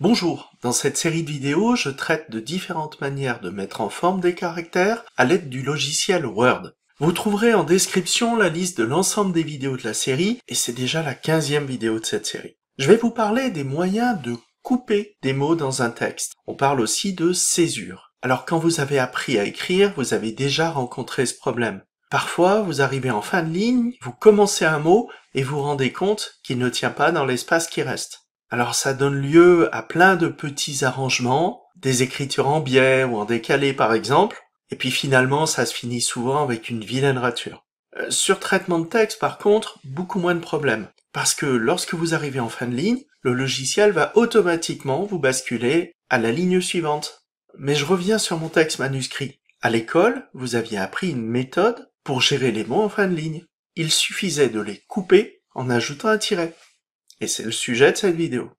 Bonjour, dans cette série de vidéos, je traite de différentes manières de mettre en forme des caractères à l'aide du logiciel Word. Vous trouverez en description la liste de l'ensemble des vidéos de la série, et c'est déjà la quinzième vidéo de cette série. Je vais vous parler des moyens de couper des mots dans un texte. On parle aussi de césure. Alors quand vous avez appris à écrire, vous avez déjà rencontré ce problème. Parfois, vous arrivez en fin de ligne, vous commencez un mot, et vous rendez compte qu'il ne tient pas dans l'espace qui reste. Alors ça donne lieu à plein de petits arrangements, des écritures en biais ou en décalé par exemple, et puis finalement ça se finit souvent avec une vilaine rature. Euh, sur traitement de texte par contre, beaucoup moins de problèmes, parce que lorsque vous arrivez en fin de ligne, le logiciel va automatiquement vous basculer à la ligne suivante. Mais je reviens sur mon texte manuscrit. À l'école, vous aviez appris une méthode pour gérer les mots en fin de ligne. Il suffisait de les couper en ajoutant un tiret et c'est le sujet de cette vidéo.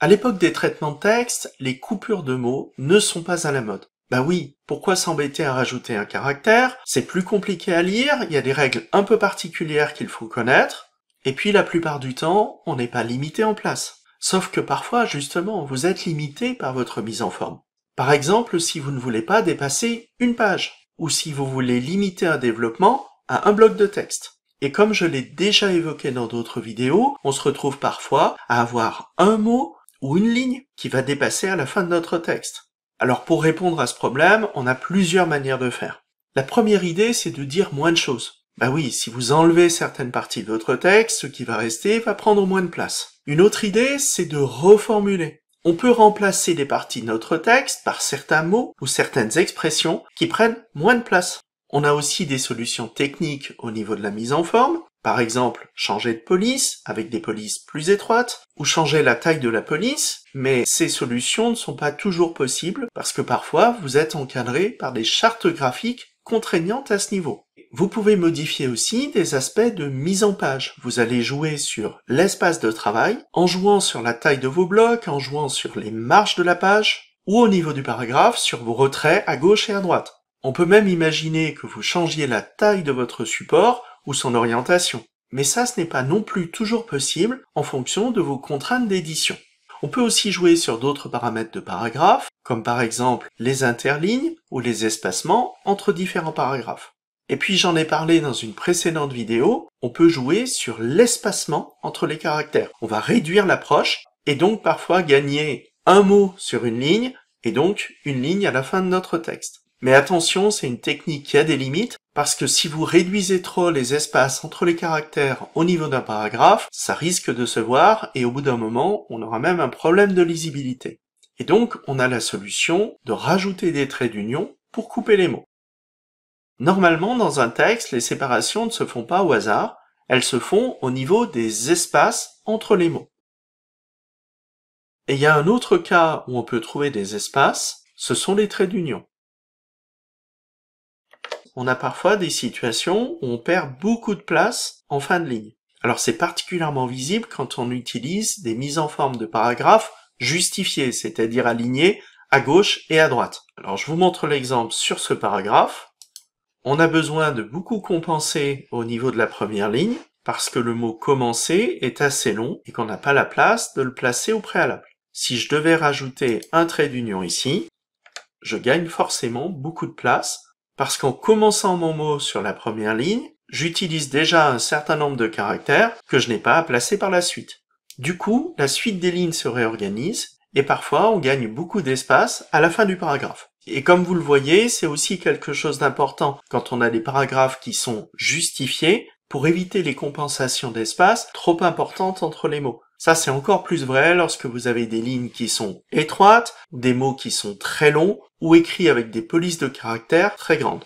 À l'époque des traitements de texte, les coupures de mots ne sont pas à la mode. Bah oui, pourquoi s'embêter à rajouter un caractère C'est plus compliqué à lire, il y a des règles un peu particulières qu'il faut connaître, et puis la plupart du temps, on n'est pas limité en place. Sauf que parfois, justement, vous êtes limité par votre mise en forme. Par exemple, si vous ne voulez pas dépasser une page, ou si vous voulez limiter un développement à un bloc de texte. Et comme je l'ai déjà évoqué dans d'autres vidéos, on se retrouve parfois à avoir un mot ou une ligne qui va dépasser à la fin de notre texte. Alors pour répondre à ce problème, on a plusieurs manières de faire. La première idée, c'est de dire moins de choses. Bah oui, si vous enlevez certaines parties de votre texte, ce qui va rester va prendre moins de place. Une autre idée, c'est de reformuler. On peut remplacer des parties de notre texte par certains mots ou certaines expressions qui prennent moins de place. On a aussi des solutions techniques au niveau de la mise en forme, par exemple changer de police avec des polices plus étroites ou changer la taille de la police, mais ces solutions ne sont pas toujours possibles parce que parfois vous êtes encadré par des chartes graphiques contraignantes à ce niveau. Vous pouvez modifier aussi des aspects de mise en page. Vous allez jouer sur l'espace de travail en jouant sur la taille de vos blocs, en jouant sur les marges de la page ou au niveau du paragraphe sur vos retraits à gauche et à droite. On peut même imaginer que vous changiez la taille de votre support ou son orientation. Mais ça, ce n'est pas non plus toujours possible en fonction de vos contraintes d'édition. On peut aussi jouer sur d'autres paramètres de paragraphe, comme par exemple les interlignes ou les espacements entre différents paragraphes. Et puis j'en ai parlé dans une précédente vidéo, on peut jouer sur l'espacement entre les caractères. On va réduire l'approche et donc parfois gagner un mot sur une ligne et donc une ligne à la fin de notre texte. Mais attention, c'est une technique qui a des limites, parce que si vous réduisez trop les espaces entre les caractères au niveau d'un paragraphe, ça risque de se voir, et au bout d'un moment, on aura même un problème de lisibilité. Et donc, on a la solution de rajouter des traits d'union pour couper les mots. Normalement, dans un texte, les séparations ne se font pas au hasard, elles se font au niveau des espaces entre les mots. Et il y a un autre cas où on peut trouver des espaces, ce sont les traits d'union on a parfois des situations où on perd beaucoup de place en fin de ligne. Alors c'est particulièrement visible quand on utilise des mises en forme de paragraphes justifiées, c'est-à-dire alignées à gauche et à droite. Alors je vous montre l'exemple sur ce paragraphe. On a besoin de beaucoup compenser au niveau de la première ligne parce que le mot commencer est assez long et qu'on n'a pas la place de le placer au préalable. Si je devais rajouter un trait d'union ici, je gagne forcément beaucoup de place parce qu'en commençant mon mot sur la première ligne, j'utilise déjà un certain nombre de caractères que je n'ai pas à placer par la suite. Du coup, la suite des lignes se réorganise et parfois on gagne beaucoup d'espace à la fin du paragraphe. Et comme vous le voyez, c'est aussi quelque chose d'important quand on a des paragraphes qui sont justifiés pour éviter les compensations d'espace trop importantes entre les mots. Ça, c'est encore plus vrai lorsque vous avez des lignes qui sont étroites, des mots qui sont très longs ou écrits avec des polices de caractères très grandes.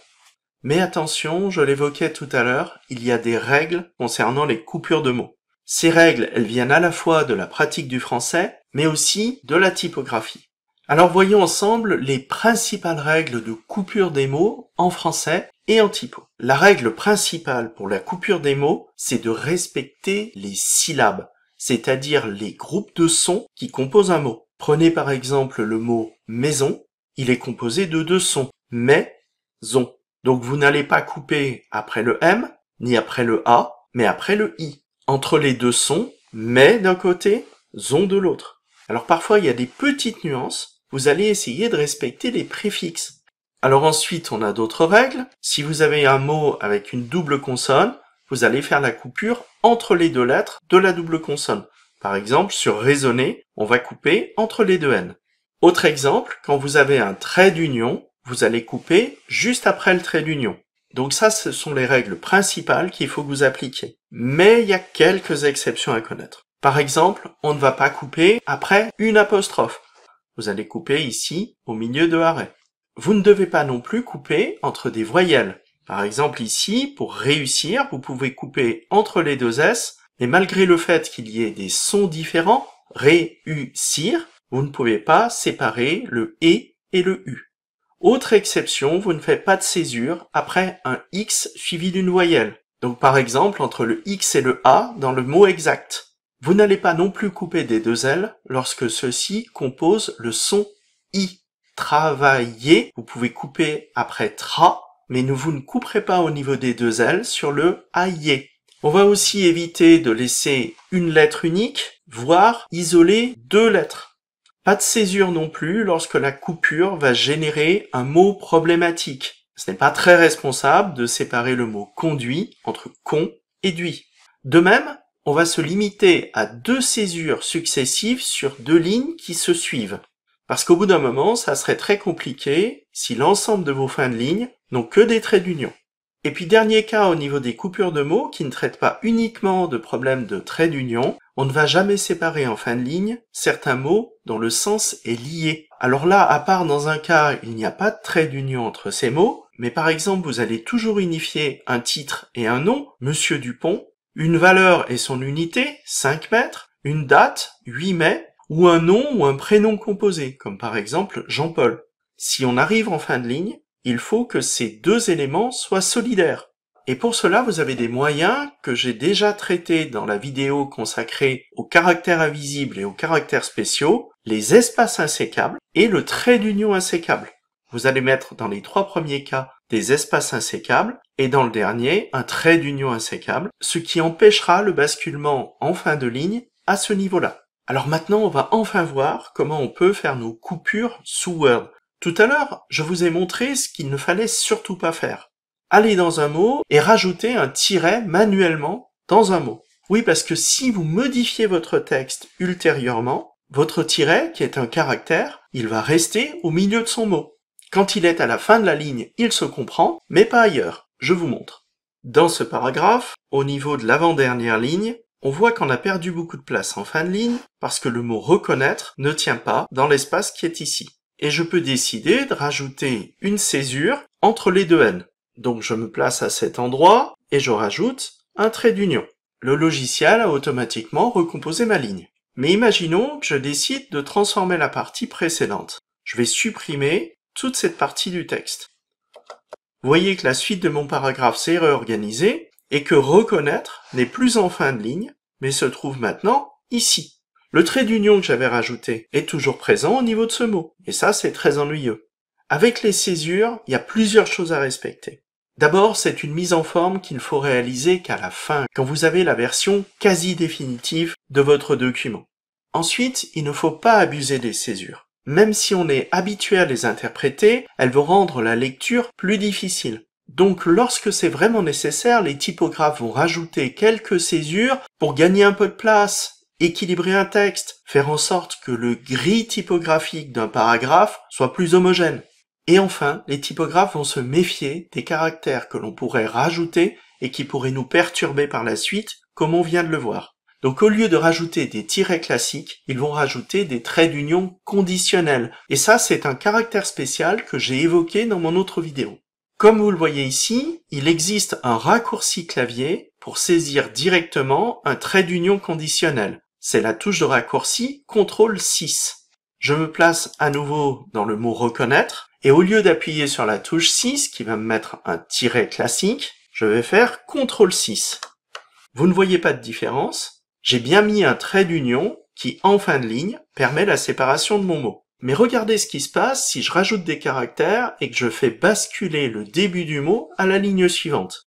Mais attention, je l'évoquais tout à l'heure, il y a des règles concernant les coupures de mots. Ces règles, elles viennent à la fois de la pratique du français, mais aussi de la typographie. Alors voyons ensemble les principales règles de coupure des mots en français et en typo. La règle principale pour la coupure des mots, c'est de respecter les syllabes c'est-à-dire les groupes de sons qui composent un mot. Prenez par exemple le mot maison, il est composé de deux sons, mais, zon. Donc vous n'allez pas couper après le M, ni après le A, mais après le I. Entre les deux sons, mais d'un côté, zon de l'autre. Alors parfois il y a des petites nuances, vous allez essayer de respecter les préfixes. Alors ensuite, on a d'autres règles. Si vous avez un mot avec une double consonne, vous allez faire la coupure entre les deux lettres de la double consonne. Par exemple, sur raisonner, on va couper entre les deux N. Autre exemple, quand vous avez un trait d'union, vous allez couper juste après le trait d'union. Donc ça, ce sont les règles principales qu'il faut que vous appliquiez. Mais il y a quelques exceptions à connaître. Par exemple, on ne va pas couper après une apostrophe. Vous allez couper ici, au milieu de arrêt. Vous ne devez pas non plus couper entre des voyelles. Par exemple ici, pour réussir, vous pouvez couper entre les deux S, mais malgré le fait qu'il y ait des sons différents, réussir, vous ne pouvez pas séparer le E et le U. Autre exception, vous ne faites pas de césure après un X suivi d'une voyelle. Donc par exemple, entre le X et le A dans le mot exact. Vous n'allez pas non plus couper des deux L lorsque ceux-ci composent le son I. Travailler, vous pouvez couper après tra mais nous vous ne couperez pas au niveau des deux ailes sur le aïe. On va aussi éviter de laisser une lettre unique, voire isoler deux lettres. Pas de césure non plus lorsque la coupure va générer un mot problématique. Ce n'est pas très responsable de séparer le mot conduit entre con et duit. De même, on va se limiter à deux césures successives sur deux lignes qui se suivent. Parce qu'au bout d'un moment, ça serait très compliqué si l'ensemble de vos fins de ligne n'ont que des traits d'union. Et puis dernier cas au niveau des coupures de mots qui ne traitent pas uniquement de problèmes de traits d'union, on ne va jamais séparer en fin de ligne certains mots dont le sens est lié. Alors là, à part dans un cas, il n'y a pas de trait d'union entre ces mots, mais par exemple, vous allez toujours unifier un titre et un nom, Monsieur Dupont, une valeur et son unité, 5 mètres, une date, 8 mai, ou un nom ou un prénom composé, comme par exemple Jean-Paul. Si on arrive en fin de ligne, il faut que ces deux éléments soient solidaires. Et pour cela, vous avez des moyens que j'ai déjà traités dans la vidéo consacrée aux caractères invisibles et aux caractères spéciaux, les espaces insécables et le trait d'union insécable. Vous allez mettre dans les trois premiers cas des espaces insécables et dans le dernier un trait d'union insécable, ce qui empêchera le basculement en fin de ligne à ce niveau-là. Alors maintenant, on va enfin voir comment on peut faire nos coupures sous Word. Tout à l'heure, je vous ai montré ce qu'il ne fallait surtout pas faire. Aller dans un mot et rajouter un tiret manuellement dans un mot. Oui, parce que si vous modifiez votre texte ultérieurement, votre tiret, qui est un caractère, il va rester au milieu de son mot. Quand il est à la fin de la ligne, il se comprend, mais pas ailleurs. Je vous montre. Dans ce paragraphe, au niveau de l'avant-dernière ligne, on voit qu'on a perdu beaucoup de place en fin de ligne parce que le mot reconnaître ne tient pas dans l'espace qui est ici et je peux décider de rajouter une césure entre les deux n. Donc je me place à cet endroit et je rajoute un trait d'union. Le logiciel a automatiquement recomposé ma ligne. Mais imaginons que je décide de transformer la partie précédente. Je vais supprimer toute cette partie du texte. Vous voyez que la suite de mon paragraphe s'est réorganisée et que reconnaître n'est plus en fin de ligne, mais se trouve maintenant ici. Le trait d'union que j'avais rajouté est toujours présent au niveau de ce mot, et ça c'est très ennuyeux. Avec les césures, il y a plusieurs choses à respecter. D'abord, c'est une mise en forme qu'il faut réaliser qu'à la fin, quand vous avez la version quasi définitive de votre document. Ensuite, il ne faut pas abuser des césures. Même si on est habitué à les interpréter, elles vont rendre la lecture plus difficile. Donc lorsque c'est vraiment nécessaire, les typographes vont rajouter quelques césures pour gagner un peu de place, équilibrer un texte, faire en sorte que le gris typographique d'un paragraphe soit plus homogène. Et enfin, les typographes vont se méfier des caractères que l'on pourrait rajouter et qui pourraient nous perturber par la suite, comme on vient de le voir. Donc au lieu de rajouter des tirets classiques, ils vont rajouter des traits d'union conditionnels. Et ça, c'est un caractère spécial que j'ai évoqué dans mon autre vidéo. Comme vous le voyez ici, il existe un raccourci clavier pour saisir directement un trait d'union conditionnel. C'est la touche de raccourci CTRL 6. Je me place à nouveau dans le mot reconnaître et au lieu d'appuyer sur la touche 6 qui va me mettre un tiret classique, je vais faire CTRL 6. Vous ne voyez pas de différence, j'ai bien mis un trait d'union qui, en fin de ligne, permet la séparation de mon mot. Mais regardez ce qui se passe si je rajoute des caractères et que je fais basculer le début du mot à la ligne suivante.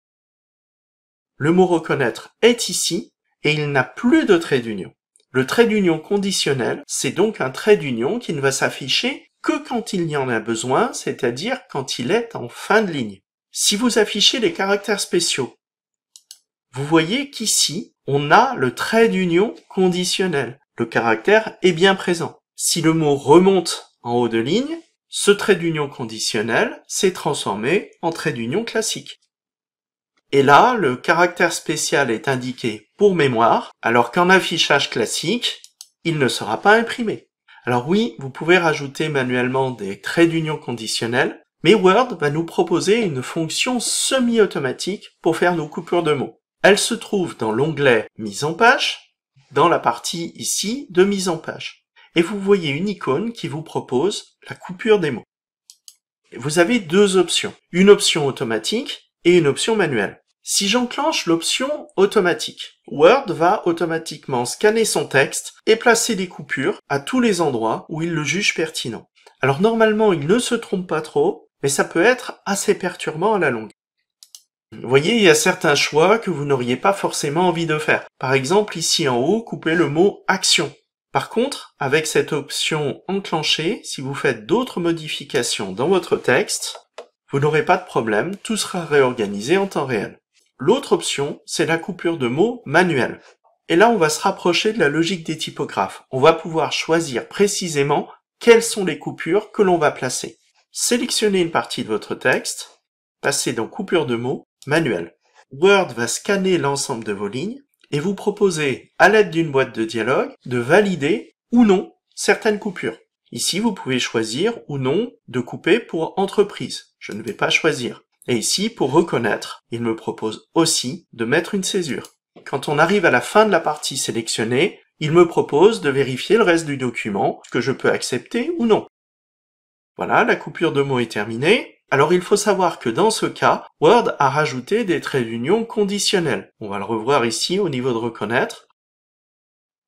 Le mot reconnaître est ici et il n'a plus de trait d'union. Le trait d'union conditionnel, c'est donc un trait d'union qui ne va s'afficher que quand il y en a besoin, c'est-à-dire quand il est en fin de ligne. Si vous affichez les caractères spéciaux, vous voyez qu'ici, on a le trait d'union conditionnel. Le caractère est bien présent. Si le mot remonte en haut de ligne, ce trait d'union conditionnel s'est transformé en trait d'union classique. Et là, le caractère spécial est indiqué pour mémoire, alors qu'en affichage classique, il ne sera pas imprimé. Alors oui, vous pouvez rajouter manuellement des traits d'union conditionnels, mais Word va nous proposer une fonction semi-automatique pour faire nos coupures de mots. Elle se trouve dans l'onglet Mise en page, dans la partie ici de Mise en page. Et vous voyez une icône qui vous propose la coupure des mots. Vous avez deux options, une option automatique et une option manuelle. Si j'enclenche l'option automatique, Word va automatiquement scanner son texte et placer des coupures à tous les endroits où il le juge pertinent. Alors normalement, il ne se trompe pas trop, mais ça peut être assez perturbant à la longue. Vous voyez, il y a certains choix que vous n'auriez pas forcément envie de faire. Par exemple, ici en haut, coupez le mot action. Par contre, avec cette option enclenchée, si vous faites d'autres modifications dans votre texte, vous n'aurez pas de problème, tout sera réorganisé en temps réel. L'autre option, c'est la coupure de mots manuelle. Et là, on va se rapprocher de la logique des typographes. On va pouvoir choisir précisément quelles sont les coupures que l'on va placer. Sélectionnez une partie de votre texte, passez dans coupure de mots manuelle. Word va scanner l'ensemble de vos lignes et vous proposer, à l'aide d'une boîte de dialogue, de valider ou non certaines coupures. Ici, vous pouvez choisir ou non de couper pour entreprise. Je ne vais pas choisir. Et ici, pour reconnaître, il me propose aussi de mettre une césure. Quand on arrive à la fin de la partie sélectionnée, il me propose de vérifier le reste du document, que je peux accepter ou non. Voilà, la coupure de mots est terminée. Alors il faut savoir que dans ce cas, Word a rajouté des traits d'union conditionnels. On va le revoir ici au niveau de reconnaître.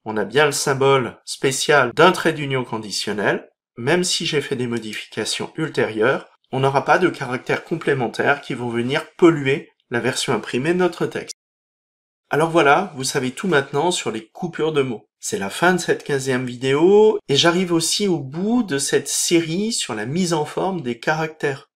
On a bien le symbole spécial d'un trait d'union conditionnel. Même si j'ai fait des modifications ultérieures, on n'aura pas de caractères complémentaires qui vont venir polluer la version imprimée de notre texte. Alors voilà, vous savez tout maintenant sur les coupures de mots. C'est la fin de cette quinzième vidéo et j'arrive aussi au bout de cette série sur la mise en forme des caractères.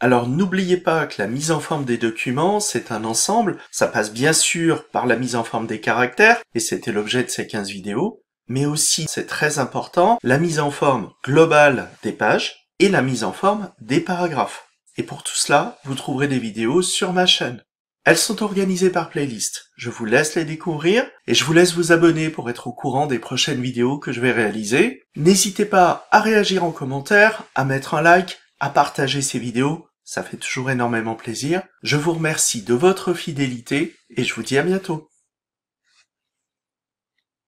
Alors n'oubliez pas que la mise en forme des documents, c'est un ensemble, ça passe bien sûr par la mise en forme des caractères, et c'était l'objet de ces 15 vidéos, mais aussi, c'est très important, la mise en forme globale des pages, et la mise en forme des paragraphes. Et pour tout cela, vous trouverez des vidéos sur ma chaîne. Elles sont organisées par playlist. Je vous laisse les découvrir et je vous laisse vous abonner pour être au courant des prochaines vidéos que je vais réaliser. N'hésitez pas à réagir en commentaire, à mettre un like, à partager ces vidéos. Ça fait toujours énormément plaisir. Je vous remercie de votre fidélité et je vous dis à bientôt.